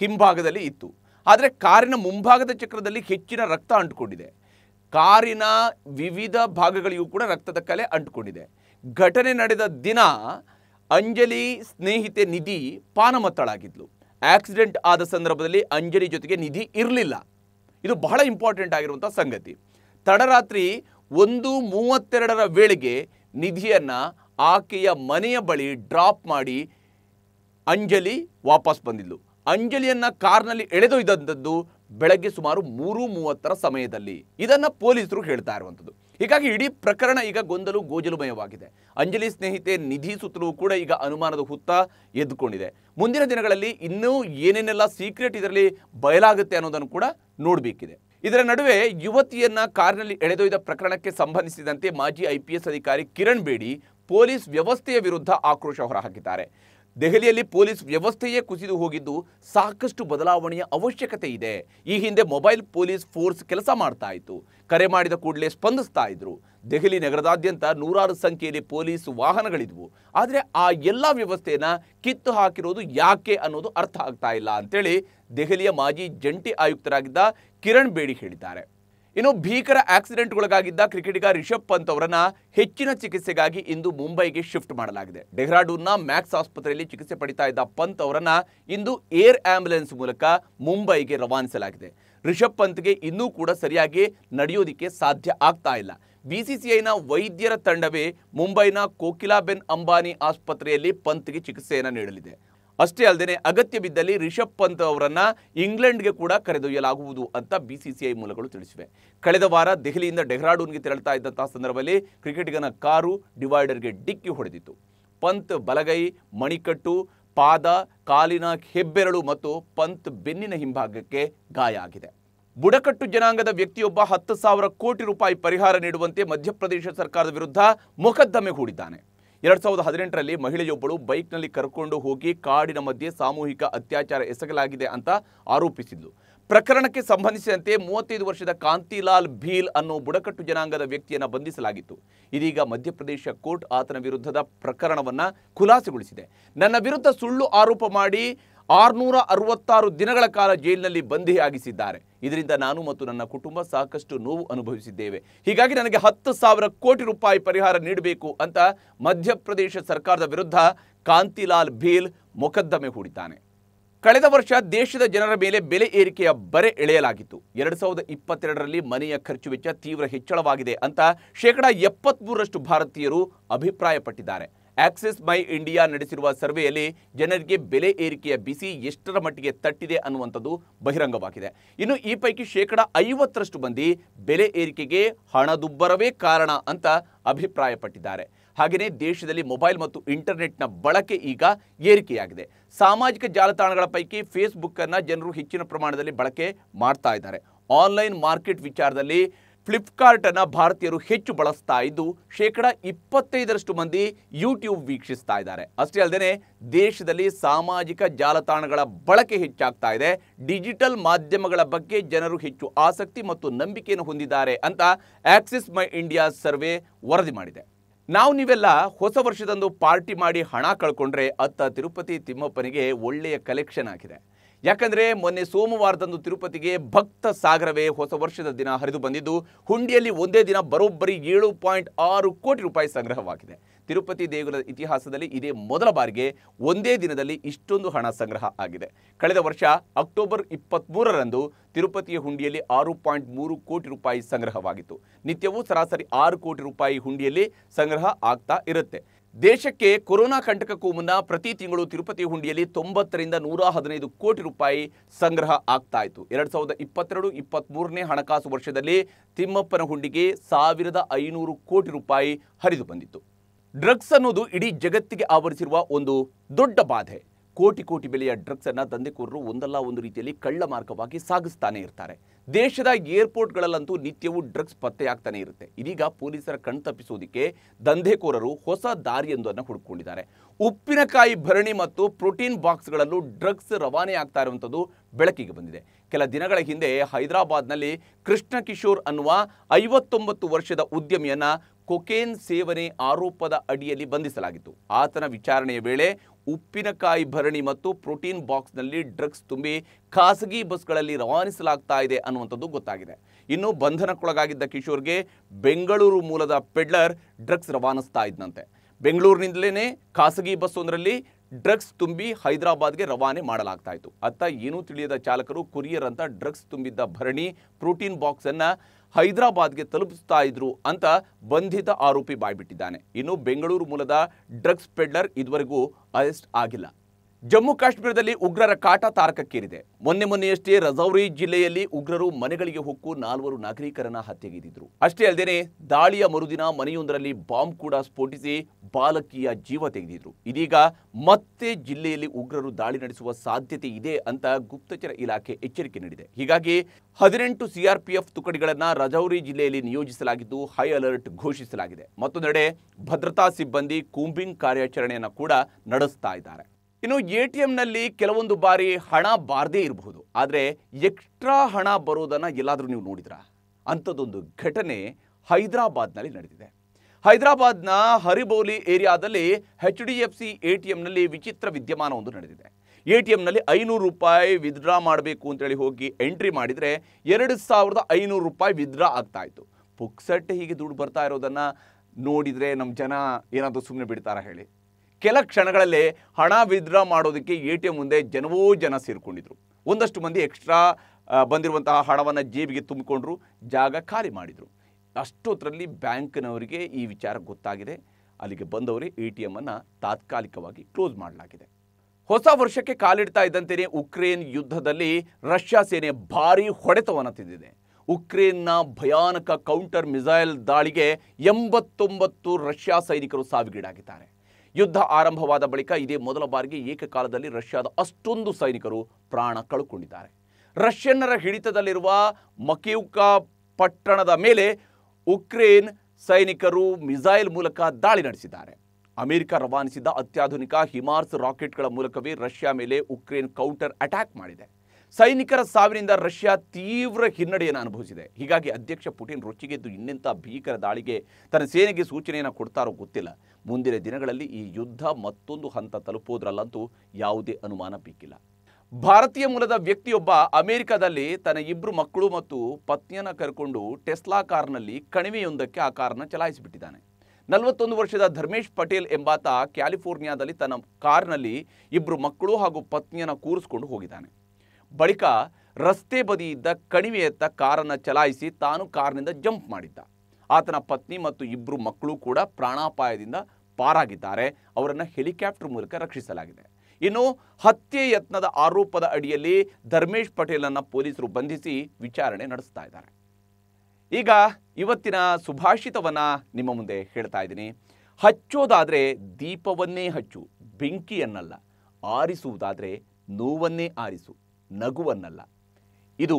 ಹಿಂಭಾಗದಲ್ಲಿ ಇತ್ತು ಆದರೆ ಕಾರಿನ ಮುಂಭಾಗದ ಚಕ್ರದಲ್ಲಿ ಹೆಚ್ಚಿನ ರಕ್ತ ಅಂಟುಕೊಂಡಿದೆ ಕಾರಿನ ವಿವಿಧ ಭಾಗಗಳಿಗೂ ಕೂಡ ರಕ್ತದ ಕಲೆ ಅಂಟುಕೊಂಡಿದೆ ಘಟನೆ ನಡೆದ ದಿನ ಅಂಜಲಿ ಸ್ನೇಹಿತೆ ನಿಧಿ ಪಾನಮತ್ತಳಾಗಿದ್ಲು ಆಕ್ಸಿಡೆಂಟ್ ಆದ ಸಂದರ್ಭದಲ್ಲಿ ಅಂಜಲಿ ಜೊತೆಗೆ ನಿಧಿ ಇರಲಿಲ್ಲ ಇದು ಬಹಳ ಇಂಪಾರ್ಟೆಂಟ್ ಆಗಿರುವಂಥ ಸಂಗತಿ ತಡರಾತ್ರಿ ಒಂದು ಮೂವತ್ತೆರಡರ ವೇಳೆಗೆ ನಿಧಿಯನ್ನು ಆಕೆಯ ಮನೆಯ ಬಳಿ ಡ್ರಾಪ್ ಮಾಡಿ ಅಂಜಲಿ ವಾಪಸ್ ಬಂದಿದ್ಲು ಅಂಜಲಿಯನ್ನು ಕಾರ್ನಲ್ಲಿ ಎಳೆದೊಯ್ದಂಥದ್ದು ಬೆಳಗ್ಗೆ ಸುಮಾರು ಮೂರು ಮೂವತ್ತರ ಸಮಯದಲ್ಲಿ ಇದನ್ನು ಪೊಲೀಸರು ಹೇಳ್ತಾ ಇರುವಂಥದ್ದು ಹೀಗಾಗಿ ಇಡೀ ಪ್ರಕರಣ ಈಗ ಗೊಂದಲು ಗೋಜಲುಮಯವಾಗಿದೆ ಅಂಜಲಿ ಸ್ನೇಹಿತೆ ನಿಧಿ ಸುತ್ತಲೂ ಕೂಡ ಈಗ ಅನುಮಾನದ ಹುತ್ತ ಎದ್ದುಕೊಂಡಿದೆ ಮುಂದಿನ ದಿನಗಳಲ್ಲಿ ಇನ್ನೂ ಏನೇನೆಲ್ಲ ಸೀಕ್ರೆಟ್ ಇದರಲ್ಲಿ ಬಯಲಾಗುತ್ತೆ ಅನ್ನೋದನ್ನು ಕೂಡ ನೋಡಬೇಕಿದೆ ಇದರ ನಡುವೆ ಯುವತಿಯನ್ನ ಕಾರಿನಲ್ಲಿ ಎಳೆದೊಯ್ದ ಪ್ರಕರಣಕ್ಕೆ ಸಂಬಂಧಿಸಿದಂತೆ ಮಾಜಿ ಐ ಅಧಿಕಾರಿ ಕಿರಣ್ ಬೇಡಿ ಪೊಲೀಸ್ ವ್ಯವಸ್ಥೆಯ ವಿರುದ್ಧ ಆಕ್ರೋಶ ಹೊರಹಾಕಿದ್ದಾರೆ ದೆಹಲಿಯಲ್ಲಿ ಪೊಲೀಸ್ ವ್ಯವಸ್ಥೆಯೇ ಕುಸಿದು ಹೋಗಿದ್ದು ಸಾಕಷ್ಟು ಬದಲಾವಣೆಯ ಅವಶ್ಯಕತೆ ಇದೆ ಈ ಹಿಂದೆ ಮೊಬೈಲ್ ಪೊಲೀಸ್ ಫೋರ್ಸ್ ಕೆಲಸ ಮಾಡ್ತಾ ಇತ್ತು ಕರೆ ಮಾಡಿದ ಕೂಡಲೇ ಸ್ಪಂದಿಸ್ತಾ ಇದ್ರು ದೆಹಲಿ ನಗರದಾದ್ಯಂತ ನೂರಾರು ಸಂಖ್ಯೆಯಲ್ಲಿ ಪೊಲೀಸ್ ವಾಹನಗಳಿದ್ವು ಆದರೆ ಆ ಎಲ್ಲ ವ್ಯವಸ್ಥೆಯನ್ನ ಕಿತ್ತು ಹಾಕಿರೋದು ಯಾಕೆ ಅನ್ನೋದು ಅರ್ಥ ಆಗ್ತಾ ಇಲ್ಲ ಅಂತೇಳಿ ದೆಹಲಿಯ ಮಾಜಿ ಜಂಟಿ ಆಯುಕ್ತರಾಗಿದ್ದ ಕಿರಣ್ ಬೇಡಿ ಹೇಳಿದ್ದಾರೆ ಇನ್ನು ಭೀಕರ ಒಳಗಾಗಿದ್ದ ಕ್ರಿಕೆಟಿಗ ರಿಷಬ್ ಪಂತ್ ಅವರನ್ನ ಹೆಚ್ಚಿನ ಚಿಕಿತ್ಸೆಗಾಗಿ ಇಂದು ಮುಂಬೈಗೆ ಶಿಫ್ಟ್ ಮಾಡಲಾಗಿದೆ ಡೆಹ್ರಾಡೂನ್ನ ಮ್ಯಾಕ್ಸ್ ಆಸ್ಪತ್ರೆಯಲ್ಲಿ ಚಿಕಿತ್ಸೆ ಪಡಿತಾ ಇದ್ದ ಪಂತ್ ಅವರನ್ನ ಇಂದು ಏರ್ ಆಂಬ್ಯುಲೆನ್ಸ್ ಮೂಲಕ ಮುಂಬೈಗೆ ರವಾನಿಸಲಾಗಿದೆ ರಿಷಬ್ ಪಂತ್ಗೆ ಇನ್ನೂ ಕೂಡ ಸರಿಯಾಗಿ ನಡೆಯೋದಿಕ್ಕೆ ಸಾಧ್ಯ ಆಗ್ತಾ ಇಲ್ಲ ಬಿಸಿಸಿಐನ ವೈದ್ಯರ ತಂಡವೇ ಮುಂಬೈನ ಕೋಕಿಲಾಬೆನ್ ಅಂಬಾನಿ ಆಸ್ಪತ್ರೆಯಲ್ಲಿ ಪಂತ್ಗೆ ಚಿಕಿತ್ಸೆಯನ್ನು ನೀಡಲಿದೆ ಅಷ್ಟೇ ಅಲ್ಲದೆ ಅಗತ್ಯ ಬಿದ್ದಲ್ಲಿ ರಿಷಬ್ ಪಂತ್ ಅವರನ್ನು ಇಂಗ್ಲೆಂಡ್ಗೆ ಕೂಡ ಕರೆದೊಯ್ಯಲಾಗುವುದು ಅಂತ ಬಿಸಿಸಿಐ ಮೂಲಗಳು ತಿಳಿಸಿವೆ ಕಳೆದ ವಾರ ದೆಹಲಿಯಿಂದ ಡೆಹ್ರಾಡೂನ್ಗೆ ತೆರಳ್ತಾ ಇದ್ದಂತಹ ಸಂದರ್ಭದಲ್ಲಿ ಕ್ರಿಕೆಟಿಗನ ಕಾರು ಡಿವೈಡರ್ಗೆ ಡಿಕ್ಕಿ ಹೊಡೆದಿತ್ತು ಪಂತ್ ಬಲಗೈ ಮಣಿಕಟ್ಟು ಪಾದ ಕಾಲಿನ ಹೆಬ್ಬೆರಳು ಮತ್ತು ಪಂತ್ ಬೆನ್ನಿನ ಹಿಂಭಾಗಕ್ಕೆ ಗಾಯ ಆಗಿದೆ ಬುಡಕಟ್ಟು ಜನಾಂಗದ ವ್ಯಕ್ತಿಯೊಬ್ಬ ಹತ್ತು ಸಾವಿರ ಕೋಟಿ ರೂಪಾಯಿ ಪರಿಹಾರ ನೀಡುವಂತೆ ಮಧ್ಯಪ್ರದೇಶ ಸರ್ಕಾರದ ವಿರುದ್ಧ ಮೊಕದ್ದಮೆ ಹೂಡಿದ್ದಾನೆ ಎರಡ್ ಸಾವಿರದ ಹದಿನೆಂಟರಲ್ಲಿ ಮಹಿಳೆಯೊಬ್ಬಳು ಬೈಕ್ನಲ್ಲಿ ಕರ್ಕೊಂಡು ಹೋಗಿ ಕಾಡಿನ ಮಧ್ಯೆ ಸಾಮೂಹಿಕ ಅತ್ಯಾಚಾರ ಎಸಗಲಾಗಿದೆ ಅಂತ ಆರೋಪಿಸಿದ್ಲು ಪ್ರಕರಣಕ್ಕೆ ಸಂಬಂಧಿಸಿದಂತೆ ಮೂವತ್ತೈದು ವರ್ಷದ ಕಾಂತಿಲಾಲ್ ಭೀಲ್ ಅನ್ನೋ ಬುಡಕಟ್ಟು ಜನಾಂಗದ ವ್ಯಕ್ತಿಯನ್ನು ಬಂಧಿಸಲಾಗಿತ್ತು ಇದೀಗ ಮಧ್ಯಪ್ರದೇಶ ಕೋರ್ಟ್ ಆತನ ವಿರುದ್ಧದ ಪ್ರಕರಣವನ್ನು ಖುಲಾಸೆಗೊಳಿಸಿದೆ ನನ್ನ ವಿರುದ್ಧ ಸುಳ್ಳು ಆರೋಪ ಮಾಡಿ ಆರುನೂರ ಅರವತ್ತಾರು ದಿನಗಳ ಕಾಲ ಜೈಲಿನಲ್ಲಿ ಬಂಧಿಯಾಗಿಸಿದ್ದಾರೆ ಇದರಿಂದ ನಾನು ಮತ್ತು ನನ್ನ ಕುಟುಂಬ ಸಾಕಷ್ಟು ನೋವು ಅನುಭವಿಸಿದ್ದೇವೆ ಹೀಗಾಗಿ ನನಗೆ ಹತ್ತು ಸಾವಿರ ಕೋಟಿ ರೂಪಾಯಿ ಪರಿಹಾರ ನೀಡಬೇಕು ಅಂತ ಮಧ್ಯಪ್ರದೇಶ ಸರ್ಕಾರದ ವಿರುದ್ಧ ಕಾಂತಿಲಾಲ್ ಭೇಲ್ ಮೊಕದ್ದಮೆ ಹೂಡಿದ್ದಾನೆ ಕಳೆದ ವರ್ಷ ದೇಶದ ಜನರ ಮೇಲೆ ಬೆಲೆ ಏರಿಕೆಯ ಬರೆ ಎಳೆಯಲಾಗಿತ್ತು ಎರಡು ಸಾವಿರದ ಇಪ್ಪತ್ತೆರಡರಲ್ಲಿ ಮನೆಯ ಖರ್ಚು ವೆಚ್ಚ ತೀವ್ರ ಹೆಚ್ಚಳವಾಗಿದೆ ಅಂತ ಶೇಕಡಾ ಎಪ್ಪತ್ತ್ಮೂರರಷ್ಟು ಭಾರತೀಯರು ಅಭಿಪ್ರಾಯಪಟ್ಟಿದ್ದಾರೆ ಆಕ್ಸಿಸ್ ಮೈ ಇಂಡಿಯಾ ನಡೆಸಿರುವ ಸರ್ವೆಯಲ್ಲಿ ಜನರಿಗೆ ಬೆಲೆ ಏರಿಕೆಯ ಬಿಸಿ ಎಷ್ಟರ ಮಟ್ಟಿಗೆ ತಟ್ಟಿದೆ ಅನ್ನುವಂಥದ್ದು ಬಹಿರಂಗವಾಗಿದೆ ಇನ್ನು ಈ ಪೈಕಿ ಶೇಕಡ ಐವತ್ತರಷ್ಟು ಮಂದಿ ಬೆಲೆ ಏರಿಕೆಗೆ ಹಣದುಬ್ಬರವೇ ಕಾರಣ ಅಂತ ಅಭಿಪ್ರಾಯಪಟ್ಟಿದ್ದಾರೆ ಹಾಗೆಯೇ ದೇಶದಲ್ಲಿ ಮೊಬೈಲ್ ಮತ್ತು ಇಂಟರ್ನೆಟ್ನ ಬಳಕೆ ಈಗ ಏರಿಕೆಯಾಗಿದೆ ಸಾಮಾಜಿಕ ಜಾಲತಾಣಗಳ ಪೈಕಿ ಫೇಸ್ಬುಕ್ಕನ್ನು ಜನರು ಹೆಚ್ಚಿನ ಪ್ರಮಾಣದಲ್ಲಿ ಬಳಕೆ ಮಾಡ್ತಾ ಇದ್ದಾರೆ ಆನ್ಲೈನ್ ಮಾರ್ಕೆಟ್ ವಿಚಾರದಲ್ಲಿ ಫ್ಲಿಪ್ಕಾರ್ಟನ್ನು ಭಾರತೀಯರು ಹೆಚ್ಚು ಬಳಸ್ತಾ ಇದ್ದು ಶೇಕಡ ಇಪ್ಪತ್ತೈದರಷ್ಟು ಮಂದಿ ಯೂಟ್ಯೂಬ್ ವೀಕ್ಷಿಸ್ತಾ ಇದ್ದಾರೆ ಅಷ್ಟೇ ಅಲ್ಲದೆ ದೇಶದಲ್ಲಿ ಸಾಮಾಜಿಕ ಜಾಲತಾಣಗಳ ಬಳಕೆ ಹೆಚ್ಚಾಗ್ತಾ ಇದೆ ಡಿಜಿಟಲ್ ಮಾಧ್ಯಮಗಳ ಬಗ್ಗೆ ಜನರು ಹೆಚ್ಚು ಆಸಕ್ತಿ ಮತ್ತು ನಂಬಿಕೆಯನ್ನು ಹೊಂದಿದ್ದಾರೆ ಅಂತ ಆಕ್ಸಿಸ್ ಮೈ ಇಂಡಿಯಾ ಸರ್ವೆ ವರದಿ ಮಾಡಿದೆ ನಾವು ನೀವೆಲ್ಲ ಹೊಸ ವರ್ಷದಂದು ಪಾರ್ಟಿ ಮಾಡಿ ಹಣ ಕಳ್ಕೊಂಡ್ರೆ ಅತ್ತ ತಿರುಪತಿ ತಿಮ್ಮಪ್ಪನಿಗೆ ಒಳ್ಳೆಯ ಕಲೆಕ್ಷನ್ ಆಗಿದೆ ಯಾಕಂದರೆ ಮೊನ್ನೆ ಸೋಮವಾರದಂದು ತಿರುಪತಿಗೆ ಭಕ್ತ ಸಾಗರವೇ ಹೊಸ ವರ್ಷದ ದಿನ ಹರಿದು ಬಂದಿದ್ದು ಹುಂಡಿಯಲ್ಲಿ ಒಂದೇ ದಿನ ಬರೋಬ್ಬರಿ ಏಳು ಪಾಯಿಂಟ್ ಆರು ಕೋಟಿ ರೂಪಾಯಿ ಸಂಗ್ರಹವಾಗಿದೆ ತಿರುಪತಿ ದೇಗುಲದ ಇತಿಹಾಸದಲ್ಲಿ ಇದೇ ಮೊದಲ ಬಾರಿಗೆ ಒಂದೇ ದಿನದಲ್ಲಿ ಇಷ್ಟೊಂದು ಹಣ ಸಂಗ್ರಹ ಆಗಿದೆ ಕಳೆದ ವರ್ಷ ಅಕ್ಟೋಬರ್ ಇಪ್ಪತ್ತ್ಮೂರರಂದು ತಿರುಪತಿಯ ಹುಂಡಿಯಲ್ಲಿ ಆರು ಪಾಯಿಂಟ್ ಮೂರು ಕೋಟಿ ರೂಪಾಯಿ ಸಂಗ್ರಹವಾಗಿತ್ತು ನಿತ್ಯವೂ ಸರಾಸರಿ ಆರು ಕೋಟಿ ರೂಪಾಯಿ ಹುಂಡಿಯಲ್ಲಿ ಸಂಗ್ರಹ ಆಗ್ತಾ ಇರುತ್ತೆ ದೇಶಕ್ಕೆ ಕೊರೋನಾ ಕಂಟಕಕ್ಕೂ ಮುನ್ನ ಪ್ರತಿ ತಿಂಗಳು ತಿರುಪತಿ ಹುಂಡಿಯಲ್ಲಿ ತೊಂಬತ್ತರಿಂದ ನೂರ ಹದಿನೈದು ಕೋಟಿ ರೂಪಾಯಿ ಸಂಗ್ರಹ ಆಗ್ತಾ ಇತ್ತು ಎರಡು ಸಾವಿರದ ಇಪ್ಪತ್ತೆರಡು ಇಪ್ಪತ್ತ್ಮೂರನೇ ಹಣಕಾಸು ವರ್ಷದಲ್ಲಿ ತಿಮ್ಮಪ್ಪನ ಹುಂಡಿಗೆ ಸಾವಿರದ ಐನೂರು ಕೋಟಿ ರೂಪಾಯಿ ಹರಿದು ಬಂದಿತ್ತು ಡ್ರಗ್ಸ್ ಅನ್ನೋದು ಇಡೀ ಜಗತ್ತಿಗೆ ಆವರಿಸಿರುವ ಒಂದು ದೊಡ್ಡ ಬಾಧೆ ಕೋಟಿ ಕೋಟಿ ಬೆಲೆಯ ಡ್ರಗ್ಸನ್ನು ದಂಧೆಕೋರರು ಒಂದಲ್ಲ ಒಂದು ರೀತಿಯಲ್ಲಿ ಕಳ್ಳ ಮಾರ್ಗವಾಗಿ ಸಾಗಿಸ್ತಾನೆ ಇರ್ತಾರೆ ದೇಶದ ಏರ್ಪೋರ್ಟ್ಗಳಲ್ಲಂತೂ ನಿತ್ಯವೂ ಡ್ರಗ್ಸ್ ಪತ್ತೆಯಾಗ್ತಾನೆ ಇರುತ್ತೆ ಇದೀಗ ಪೊಲೀಸರ ಕಣ್ತಪ್ಪಿಸೋದಕ್ಕೆ ದಂಧೆಕೋರರು ಹೊಸ ದಾರಿಯೊಂದನ್ನು ಹುಡುಕೊಂಡಿದ್ದಾರೆ ಉಪ್ಪಿನಕಾಯಿ ಭರಣಿ ಮತ್ತು ಪ್ರೋಟೀನ್ ಬಾಕ್ಸ್ಗಳಲ್ಲೂ ಡ್ರಗ್ಸ್ ರವಾನೆ ಆಗ್ತಾ ಇರುವಂಥದ್ದು ಬೆಳಕಿಗೆ ಬಂದಿದೆ ಕೆಲ ದಿನಗಳ ಹಿಂದೆ ಹೈದರಾಬಾದ್ನಲ್ಲಿ ಕೃಷ್ಣ ಕಿಶೋರ್ ಅನ್ನುವ ಐವತ್ತೊಂಬತ್ತು ವರ್ಷದ ಉದ್ಯಮಿಯನ್ನು ಕೊಕೇನ್ ಸೇವನೆ ಆರೋಪದ ಅಡಿಯಲ್ಲಿ ಬಂಧಿಸಲಾಗಿತ್ತು ಆತನ ವಿಚಾರಣೆಯ ವೇಳೆ ಉಪ್ಪಿನಕಾಯಿ ಭರಣಿ ಮತ್ತು ಪ್ರೋಟೀನ್ ಬಾಕ್ಸ್ನಲ್ಲಿ ಡ್ರಗ್ಸ್ ತುಂಬಿ ಖಾಸಗಿ ಬಸ್ಗಳಲ್ಲಿ ರವಾನಿಸಲಾಗ್ತಾ ಇದೆ ಅನ್ನುವಂಥದ್ದು ಗೊತ್ತಾಗಿದೆ ಇನ್ನು ಬಂಧನಕ್ಕೊಳಗಾಗಿದ್ದ ಕಿಶೋರ್ಗೆ ಬೆಂಗಳೂರು ಮೂಲದ ಪೆಡ್ಲರ್ ಡ್ರಗ್ಸ್ ರವಾನಿಸ್ತಾ ಇದ್ದಂತೆ ಬೆಂಗಳೂರಿನಿಂದಲೇ ಖಾಸಗಿ ಬಸ್ ಒಂದರಲ್ಲಿ ಡ್ರಗ್ಸ್ ತುಂಬಿ ಹೈದರಾಬಾದ್ಗೆ ರವಾನೆ ಮಾಡಲಾಗ್ತಾ ಇತ್ತು ಅತ್ತ ಏನೂ ತಿಳಿಯದ ಚಾಲಕರು ಕುರಿಯರ್ ಅಂತ ಡ್ರಗ್ಸ್ ತುಂಬಿದ್ದ ಭರಣಿ ಪ್ರೋಟೀನ್ ಬಾಕ್ಸನ್ನು ಹೈದರಾಬಾದ್ಗೆ ತಲುಪಿಸ್ತಾ ಇದ್ರು ಅಂತ ಬಂಧಿತ ಆರೋಪಿ ಬಾಯ್ಬಿಟ್ಟಿದ್ದಾನೆ ಇನ್ನು ಬೆಂಗಳೂರು ಮೂಲದ ಡ್ರಗ್ಸ್ ಪೆಡ್ಲರ್ ಇದುವರೆಗೂ ಅರೆಸ್ಟ್ ಆಗಿಲ್ಲ ಜಮ್ಮು ಕಾಶ್ಮೀರದಲ್ಲಿ ಉಗ್ರರ ಕಾಟ ತಾರಕಕ್ಕೇರಿದೆ ಮೊನ್ನೆ ಮೊನ್ನೆಯಷ್ಟೇ ರಜೌರಿ ಜಿಲ್ಲೆಯಲ್ಲಿ ಉಗ್ರರು ಮನೆಗಳಿಗೆ ಹೊಕ್ಕು ನಾಲ್ವರು ನಾಗರಿಕರನ್ನ ಹತ್ಯೆಗೈದಿದ್ರು ಅಷ್ಟೇ ಅಲ್ಲದೆ ದಾಳಿಯ ಮರುದಿನ ಮನೆಯೊಂದರಲ್ಲಿ ಬಾಂಬ್ ಕೂಡ ಸ್ಫೋಟಿಸಿ ಬಾಲಕಿಯ ಜೀವ ತೆಗೆದಿದ್ರು ಇದೀಗ ಮತ್ತೆ ಜಿಲ್ಲೆಯಲ್ಲಿ ಉಗ್ರರು ದಾಳಿ ನಡೆಸುವ ಸಾಧ್ಯತೆ ಇದೆ ಅಂತ ಗುಪ್ತಚರ ಇಲಾಖೆ ಎಚ್ಚರಿಕೆ ನೀಡಿದೆ ಹೀಗಾಗಿ ಹದಿನೆಂಟು ಸಿಆರ್ಪಿಎಫ್ ತುಕಡಿಗಳನ್ನ ರಜೌರಿ ಜಿಲ್ಲೆಯಲ್ಲಿ ನಿಯೋಜಿಸಲಾಗಿದ್ದು ಹೈ ಅಲರ್ಟ್ ಘೋಷಿಸಲಾಗಿದೆ ಮತ್ತೊಂದೆಡೆ ಭದ್ರತಾ ಸಿಬ್ಬಂದಿ ಕೂಂಬಿಂಗ್ ಕಾರ್ಯಾಚರಣೆಯನ್ನು ಕೂಡ ನಡೆಸ್ತಾ ಇದ್ದಾರೆ ಇನ್ನು ಎ ಟಿ ಎಂನಲ್ಲಿ ಕೆಲವೊಂದು ಬಾರಿ ಹಣ ಬಾರದೇ ಇರಬಹುದು ಆದರೆ ಎಕ್ಸ್ಟ್ರಾ ಹಣ ಬರೋದನ್ನು ಎಲ್ಲಾದರೂ ನೀವು ನೋಡಿದ್ರ ಅಂಥದ್ದೊಂದು ಘಟನೆ ಹೈದರಾಬಾದ್ನಲ್ಲಿ ನಡೆದಿದೆ ಹೈದರಾಬಾದ್ನ ಹರಿಬೌಲಿ ಏರಿಯಾದಲ್ಲಿ H D F C A T ಎಂನಲ್ಲಿ ವಿಚಿತ್ರ ವಿದ್ಯಮಾನ ಒಂದು ನಡೆದಿದೆ ಎ ಟಿ ಎಂನಲ್ಲಿ ಐನೂರು ರೂಪಾಯಿ ವಿತ್ಡ್ರಾ ಮಾಡಬೇಕು ಅಂತೇಳಿ ಹೋಗಿ ಎಂಟ್ರಿ ಮಾಡಿದರೆ ಎರಡು ಸಾವಿರದ ಐನೂರು ರೂಪಾಯಿ ವಿತ್ಡ್ರಾ ಆಗ್ತಾ ಇತ್ತು ಪುಕ್ಸಟ್ಟೆ ಹೀಗೆ ದುಡ್ಡು ಬರ್ತಾ ಇರೋದನ್ನು ನೋಡಿದರೆ ನಮ್ಮ ಜನ ಏನಾದರೂ ಸುಮ್ಮನೆ ಬಿಡ್ತಾರಾ ಹೇಳಿ ಕೆಲ ಕ್ಷಣಗಳಲ್ಲೇ ಹಣ ವಿತ್ಡ್ರಾ ಮಾಡೋದಕ್ಕೆ ಎ ಟಿ ಎಂ ಮುಂದೆ ಜನವೋ ಜನ ಸೇರಿಕೊಂಡಿದ್ರು ಒಂದಷ್ಟು ಮಂದಿ ಎಕ್ಸ್ಟ್ರಾ ಬಂದಿರುವಂತಹ ಹಣವನ್ನು ಜೇಬಿಗೆ ತುಂಬಿಕೊಂಡ್ರು ಜಾಗ ಖಾಲಿ ಮಾಡಿದರು ಅಷ್ಟೊತ್ತರಲ್ಲಿ ಬ್ಯಾಂಕ್ನವರಿಗೆ ಈ ವಿಚಾರ ಗೊತ್ತಾಗಿದೆ ಅಲ್ಲಿಗೆ ಬಂದವರೇ ಎ ಟಿ ಎಮ್ಮನ್ನು ತಾತ್ಕಾಲಿಕವಾಗಿ ಕ್ಲೋಸ್ ಮಾಡಲಾಗಿದೆ ಹೊಸ ವರ್ಷಕ್ಕೆ ಕಾಲಿಡ್ತಾ ಇದ್ದಂತೆಯೇ ಉಕ್ರೇನ್ ಯುದ್ಧದಲ್ಲಿ ರಷ್ಯಾ ಸೇನೆ ಭಾರೀ ಹೊಡೆತವನ್ನು ತಿಂದಿದೆ ಉಕ್ರೇನ್ನ ಭಯಾನಕ ಕೌಂಟರ್ ಮಿಸೈಲ್ ದಾಳಿಗೆ ಎಂಬತ್ತೊಂಬತ್ತು ರಷ್ಯಾ ಸೈನಿಕರು ಸಾವಿಗೀಡಾಗಿದ್ದಾರೆ ಯುದ್ಧ ಆರಂಭವಾದ ಬಳಿಕ ಇದೇ ಮೊದಲ ಬಾರಿಗೆ ಏಕಕಾಲದಲ್ಲಿ ರಷ್ಯಾದ ಅಷ್ಟೊಂದು ಸೈನಿಕರು ಪ್ರಾಣ ಕಳುಕೊಂಡಿದ್ದಾರೆ ರಷ್ಯನ್ನರ ಹಿಡಿತದಲ್ಲಿರುವ ಮಕಿಯುಕಾ ಪಟ್ಟಣದ ಮೇಲೆ ಉಕ್ರೇನ್ ಸೈನಿಕರು ಮಿಸೈಲ್ ಮೂಲಕ ದಾಳಿ ನಡೆಸಿದ್ದಾರೆ ಅಮೆರಿಕ ರವಾನಿಸಿದ ಅತ್ಯಾಧುನಿಕ ಹಿಮಾರ್ಸ್ ರಾಕೆಟ್ಗಳ ಮೂಲಕವೇ ರಷ್ಯಾ ಮೇಲೆ ಉಕ್ರೇನ್ ಕೌಂಟರ್ ಅಟ್ಯಾಕ್ ಮಾಡಿದೆ ಸೈನಿಕರ ಸಾವಿನಿಂದ ರಷ್ಯಾ ತೀವ್ರ ಹಿನ್ನಡೆಯನ್ನು ಅನುಭವಿಸಿದೆ ಹೀಗಾಗಿ ಅಧ್ಯಕ್ಷ ಪುಟಿನ್ ರೊಚ್ಚಿಗೆದ್ದು ಇನ್ನೆಂಥ ಭೀಕರ ದಾಳಿಗೆ ತನ್ನ ಸೇನೆಗೆ ಸೂಚನೆಯನ್ನು ಕೊಡ್ತಾರೋ ಗೊತ್ತಿಲ್ಲ ಮುಂದಿನ ದಿನಗಳಲ್ಲಿ ಈ ಯುದ್ಧ ಮತ್ತೊಂದು ಹಂತ ತಲುಪೋದ್ರಲ್ಲಂತೂ ಯಾವುದೇ ಅನುಮಾನ ಬೇಕಿಲ್ಲ ಭಾರತೀಯ ಮೂಲದ ವ್ಯಕ್ತಿಯೊಬ್ಬ ಅಮೆರಿಕದಲ್ಲಿ ತನ್ನ ಇಬ್ಬರು ಮಕ್ಕಳು ಮತ್ತು ಪತ್ನಿಯನ್ನು ಕರ್ಕೊಂಡು ಟೆಸ್ಲಾ ಕಾರ್ನಲ್ಲಿ ಕಣಿವೆಯೊಂದಕ್ಕೆ ಆ ಕಾರನ್ನು ಚಲಾಯಿಸಿಬಿಟ್ಟಿದ್ದಾನೆ ನಲವತ್ತೊಂದು ವರ್ಷದ ಧರ್ಮೇಶ್ ಪಟೇಲ್ ಎಂಬಾತ ಕ್ಯಾಲಿಫೋರ್ನಿಯಾದಲ್ಲಿ ತನ್ನ ಕಾರ್ನಲ್ಲಿ ಇಬ್ಬರು ಮಕ್ಕಳು ಹಾಗೂ ಪತ್ನಿಯನ್ನು ಕೂರಿಸ್ಕೊಂಡು ಹೋಗಿದ್ದಾನೆ ಬಳಿಕ ರಸ್ತೆ ಬದಿಯಿದ್ದ ಇದ್ದ ಕಣಿವೆಯತ್ತ ಕಾರನ್ನು ಚಲಾಯಿಸಿ ತಾನು ಕಾರಿನಿಂದ ಜಂಪ್ ಮಾಡಿದ್ದ ಆತನ ಪತ್ನಿ ಮತ್ತು ಇಬ್ಬರು ಮಕ್ಕಳು ಕೂಡ ಪ್ರಾಣಾಪಾಯದಿಂದ ಪಾರಾಗಿದ್ದಾರೆ ಅವರನ್ನು ಹೆಲಿಕಾಪ್ಟರ್ ಮೂಲಕ ರಕ್ಷಿಸಲಾಗಿದೆ ಇನ್ನು ಹತ್ಯೆ ಯತ್ನದ ಆರೋಪದ ಅಡಿಯಲ್ಲಿ ಧರ್ಮೇಶ್ ಪಟೇಲನ್ನು ಪೊಲೀಸರು ಬಂಧಿಸಿ ವಿಚಾರಣೆ ನಡೆಸ್ತಾ ಇದ್ದಾರೆ ಈಗ ಇವತ್ತಿನ ಸುಭಾಷಿತವನ್ನು ನಿಮ್ಮ ಮುಂದೆ ಹೇಳ್ತಾ ಇದ್ದೀನಿ ಹಚ್ಚೋದಾದರೆ ದೀಪವನ್ನೇ ಹಚ್ಚು ಬೆಂಕಿಯನ್ನಲ್ಲ ಆರಿಸುವುದಾದರೆ ನೋವನ್ನೇ ಆರಿಸು ನಗುವನ್ನಲ್ಲ ಇದು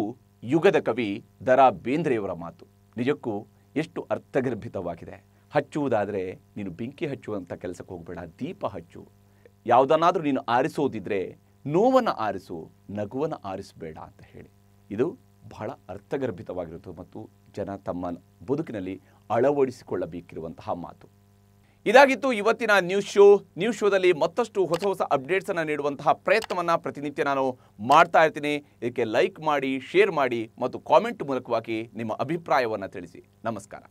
ಯುಗದ ಕವಿ ದರಾ ಬೇಂದ್ರೆಯವರ ಮಾತು ನಿಜಕ್ಕೂ ಎಷ್ಟು ಅರ್ಥಗರ್ಭಿತವಾಗಿದೆ ಹಚ್ಚುವುದಾದರೆ ನೀನು ಬೆಂಕಿ ಹಚ್ಚುವಂಥ ಕೆಲಸಕ್ಕೆ ಹೋಗಬೇಡ ದೀಪ ಹಚ್ಚು ಯಾವುದನ್ನಾದರೂ ನೀನು ಆರಿಸೋದಿದ್ರೆ ನೋವನ್ನು ಆರಿಸು ನಗುವನ್ನು ಆರಿಸಬೇಡ ಅಂತ ಹೇಳಿ ಇದು ಬಹಳ ಅರ್ಥಗರ್ಭಿತವಾಗಿರುತ್ತದೆ ಮತ್ತು ಜನ ತಮ್ಮ ಬದುಕಿನಲ್ಲಿ ಅಳವಡಿಸಿಕೊಳ್ಳಬೇಕಿರುವಂತಹ ಮಾತು ಇದಾಗಿತ್ತು ಇವತ್ತಿನ ನ್ಯೂಸ್ ಶೋ ನ್ಯೂಸ್ ಶೋದಲ್ಲಿ ಮತ್ತಷ್ಟು ಹೊಸ ಹೊಸ ಅಪ್ಡೇಟ್ಸನ್ನು ನೀಡುವಂತಹ ಪ್ರಯತ್ನವನ್ನು ಪ್ರತಿನಿತ್ಯ ನಾನು ಮಾಡ್ತಾ ಇರ್ತೀನಿ ಇದಕ್ಕೆ ಲೈಕ್ ಮಾಡಿ ಶೇರ್ ಮಾಡಿ ಮತ್ತು ಕಾಮೆಂಟ್ ಮೂಲಕವಾಗಿ ನಿಮ್ಮ ಅಭಿಪ್ರಾಯವನ್ನು ತಿಳಿಸಿ ನಮಸ್ಕಾರ